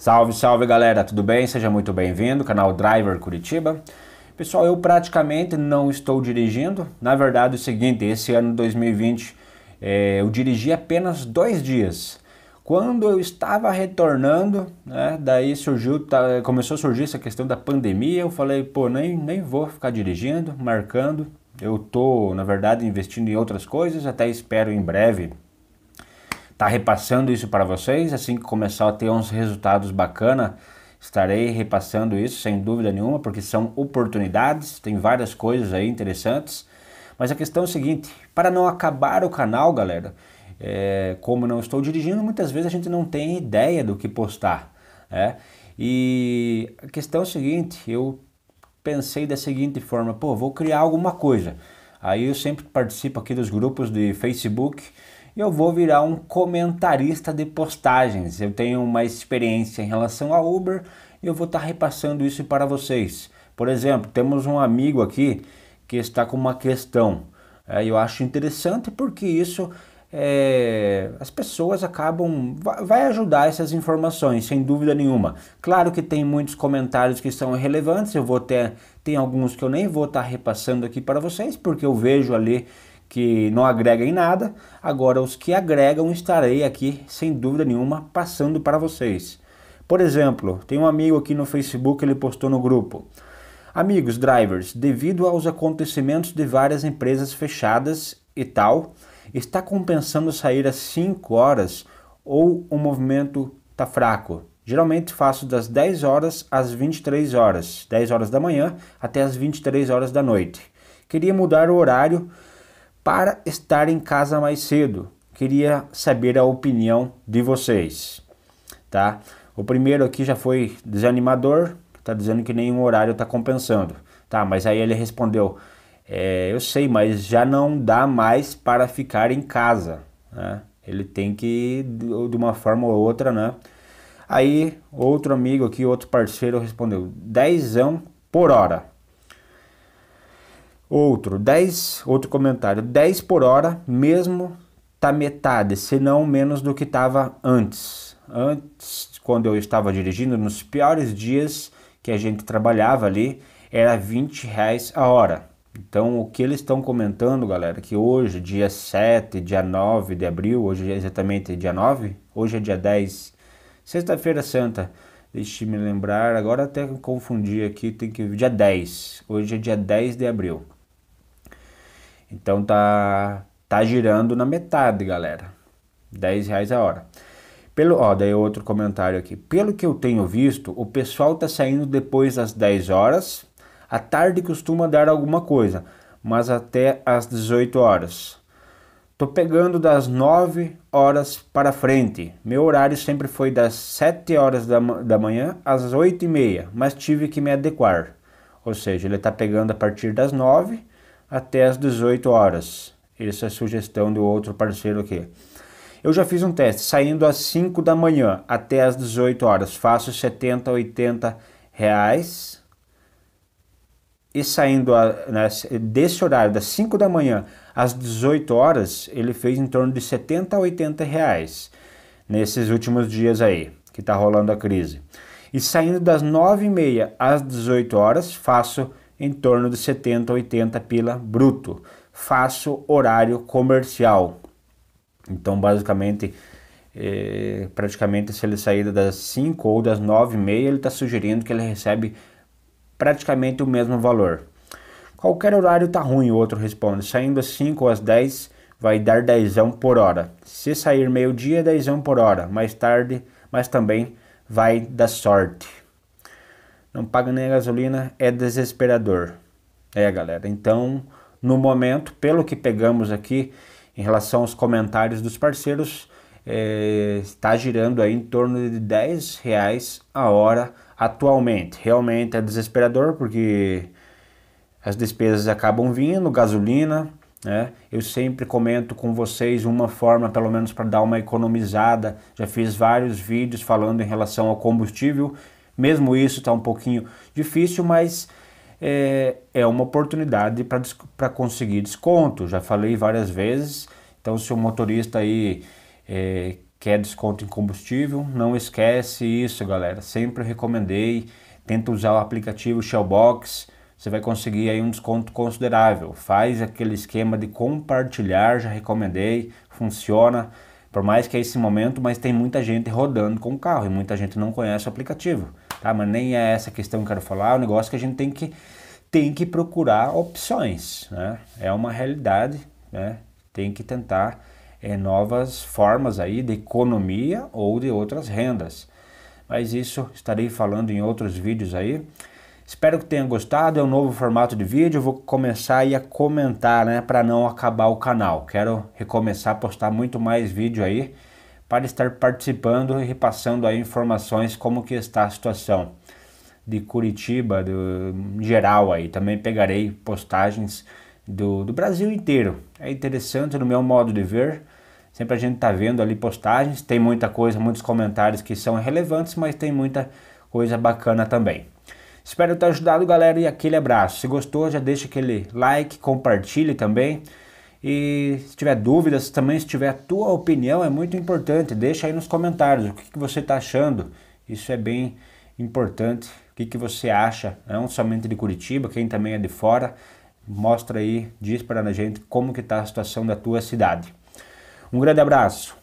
Salve, salve galera, tudo bem? Seja muito bem-vindo, canal Driver Curitiba. Pessoal, eu praticamente não estou dirigindo. Na verdade, é o seguinte, esse ano 2020 é, eu dirigi apenas dois dias. Quando eu estava retornando, né, daí surgiu, tá, começou a surgir essa questão da pandemia. Eu falei, pô, nem, nem vou ficar dirigindo, marcando. Eu tô, na verdade, investindo em outras coisas. Até espero em breve tá repassando isso para vocês. Assim que começar a ter uns resultados bacana, estarei repassando isso sem dúvida nenhuma, porque são oportunidades, tem várias coisas aí interessantes. Mas a questão é a seguinte: para não acabar o canal, galera, é, como não estou dirigindo, muitas vezes a gente não tem ideia do que postar. Né? E a questão é a seguinte: eu pensei da seguinte forma, pô, vou criar alguma coisa. Aí eu sempre participo aqui dos grupos de Facebook eu vou virar um comentarista de postagens. Eu tenho uma experiência em relação a Uber e eu vou estar tá repassando isso para vocês. Por exemplo, temos um amigo aqui que está com uma questão. É, eu acho interessante porque isso é, as pessoas acabam. Vai ajudar essas informações, sem dúvida nenhuma. Claro que tem muitos comentários que são relevantes, eu vou ter. Tem alguns que eu nem vou estar tá repassando aqui para vocês, porque eu vejo ali que não agrega em nada. Agora, os que agregam estarei aqui, sem dúvida nenhuma, passando para vocês. Por exemplo, tem um amigo aqui no Facebook, ele postou no grupo. Amigos drivers, devido aos acontecimentos de várias empresas fechadas e tal, está compensando sair às 5 horas ou o movimento tá fraco? Geralmente faço das 10 horas às 23 horas, 10 horas da manhã até as 23 horas da noite. Queria mudar o horário, para estar em casa mais cedo. Queria saber a opinião de vocês, tá? O primeiro aqui já foi desanimador, tá dizendo que nenhum horário tá compensando, tá? Mas aí ele respondeu: é, eu sei, mas já não dá mais para ficar em casa, né? Ele tem que de uma forma ou outra, né? Aí outro amigo aqui, outro parceiro respondeu: dezão por hora. Outro, 10, outro comentário, 10 por hora, mesmo tá metade, se não menos do que estava antes. Antes, quando eu estava dirigindo, nos piores dias que a gente trabalhava ali, era 20 reais a hora. Então, o que eles estão comentando, galera, que hoje, dia 7, dia 9 de abril, hoje é exatamente dia 9, hoje é dia 10, sexta-feira santa, deixe me lembrar, agora até confundi aqui, tem que dia 10, hoje é dia 10 de abril. Então tá, tá girando na metade, galera. 10 reais a hora. Pelo, ó, daí outro comentário aqui. Pelo que eu tenho visto, o pessoal tá saindo depois das 10 horas. À tarde costuma dar alguma coisa, mas até às 18 horas. Tô pegando das 9 horas para frente. Meu horário sempre foi das 7 horas da, da manhã às 8 e meia, mas tive que me adequar. Ou seja, ele tá pegando a partir das 9 até as 18 horas. Essa é a sugestão do outro parceiro aqui. Eu já fiz um teste, saindo às 5 da manhã até às 18 horas, faço 70, 80 reais. E saindo a, né, desse horário, das 5 da manhã às 18 horas, ele fez em torno de 70 a 80 reais nesses últimos dias aí, que está rolando a crise. E saindo das 9 e meia às 18 horas, faço em torno de 70 a 80 pila bruto. Faço horário comercial. Então, basicamente, é, praticamente se ele sair das 5 ou das 9 e meia, ele está sugerindo que ele recebe praticamente o mesmo valor. Qualquer horário tá ruim, o outro responde. Saindo às 5 ou às 10, vai dar 10 por hora. Se sair meio-dia, 10 por hora. Mais tarde, mas também vai dar sorte não paga nem a gasolina, é desesperador. É, galera. Então, no momento, pelo que pegamos aqui em relação aos comentários dos parceiros, é, está girando aí em torno de 10 reais a hora atualmente. Realmente é desesperador porque as despesas acabam vindo, gasolina, né? Eu sempre comento com vocês uma forma, pelo menos para dar uma economizada. Já fiz vários vídeos falando em relação ao combustível mesmo isso está um pouquinho difícil, mas é, é uma oportunidade para conseguir desconto. Já falei várias vezes. Então, se o motorista aí é, quer desconto em combustível, não esquece isso, galera. Sempre recomendei. Tenta usar o aplicativo Shellbox. Você vai conseguir aí um desconto considerável. Faz aquele esquema de compartilhar, já recomendei, funciona. Por mais que é esse momento, mas tem muita gente rodando com o carro e muita gente não conhece o aplicativo, tá? Mas nem é essa questão que eu quero falar, é um negócio que a gente tem que, tem que procurar opções, né? É uma realidade, né? Tem que tentar é, novas formas aí de economia ou de outras rendas. Mas isso estarei falando em outros vídeos aí. Espero que tenham gostado, é um novo formato de vídeo, vou começar aí a comentar, né, para não acabar o canal. Quero recomeçar a postar muito mais vídeo aí, para estar participando e repassando aí informações como que está a situação de Curitiba, do, em geral aí. Também pegarei postagens do, do Brasil inteiro. É interessante no meu modo de ver, sempre a gente está vendo ali postagens, tem muita coisa, muitos comentários que são relevantes, mas tem muita coisa bacana também. Espero ter ajudado, galera, e aquele abraço. Se gostou, já deixa aquele like, compartilhe também. E se tiver dúvidas, também se tiver a tua opinião, é muito importante. Deixa aí nos comentários o que, que você está achando. Isso é bem importante. O que, que você acha, não somente de Curitiba, quem também é de fora. Mostra aí, diz para a gente como que está a situação da tua cidade. Um grande abraço.